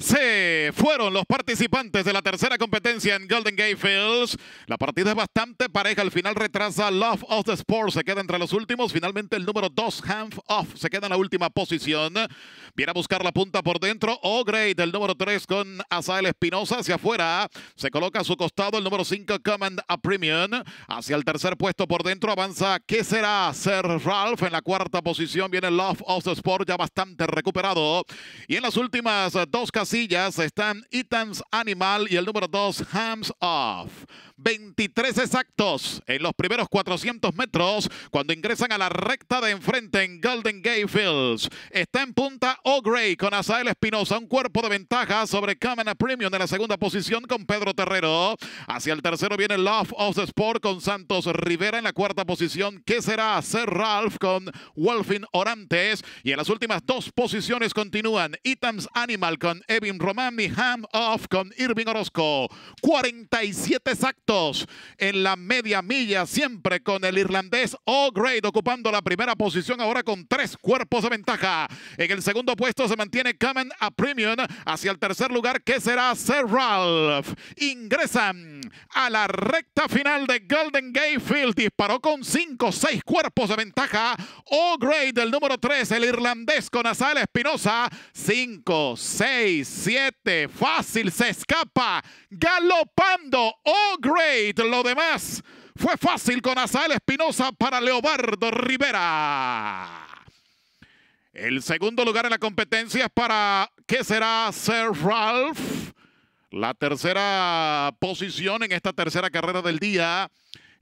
Se fueron los participantes de la tercera competencia en Golden Gate Fields. La partida es bastante pareja. Al final retrasa Love of the Sport. Se queda entre los últimos. Finalmente el número 2, Half Off, se queda en la última posición. Viene a buscar la punta por dentro. Oh, Great, el número 3 con Azael Espinosa. Hacia afuera se coloca a su costado el número 5, Command a Premium. Hacia el tercer puesto por dentro avanza. ¿Qué será Sir Ralph? En la cuarta posición viene Love of the Sport, ya bastante recuperado. Y en las últimas dos casas sillas están Ethan's Animal y el número 2 Hams Off. 23 exactos en los primeros 400 metros cuando ingresan a la recta de enfrente en Golden Gate Fields. Está en punta O'Grey con Azael Espinosa, un cuerpo de ventaja sobre Camena Premium en la segunda posición con Pedro Terrero. Hacia el tercero viene Love of the Sport con Santos Rivera en la cuarta posición. ¿Qué será ser Ralph con Wolfin Orantes? Y en las últimas dos posiciones continúan Itams Animal con Kevin Román y Ham Off con Irving Orozco. 47 actos en la media milla, siempre con el irlandés O'Grade ocupando la primera posición ahora con tres cuerpos de ventaja. En el segundo puesto se mantiene Kamen a Premium hacia el tercer lugar que será Sir Ralph. Ingresan a la recta final de Golden Gate Field. Disparó con 5, 6 cuerpos de ventaja. O'Grady del número 3, el irlandés con Azal Espinosa. 5, 6, 7. Fácil, se escapa. Galopando O'Grady. Lo demás fue fácil con Azael Espinosa para Leobardo Rivera. El segundo lugar en la competencia es para, ¿qué será? Sir Ralph. La tercera posición en esta tercera carrera del día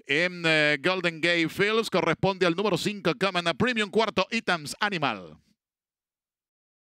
en eh, Golden Gate Fields corresponde al número 5, Common Premium, cuarto, Items Animal.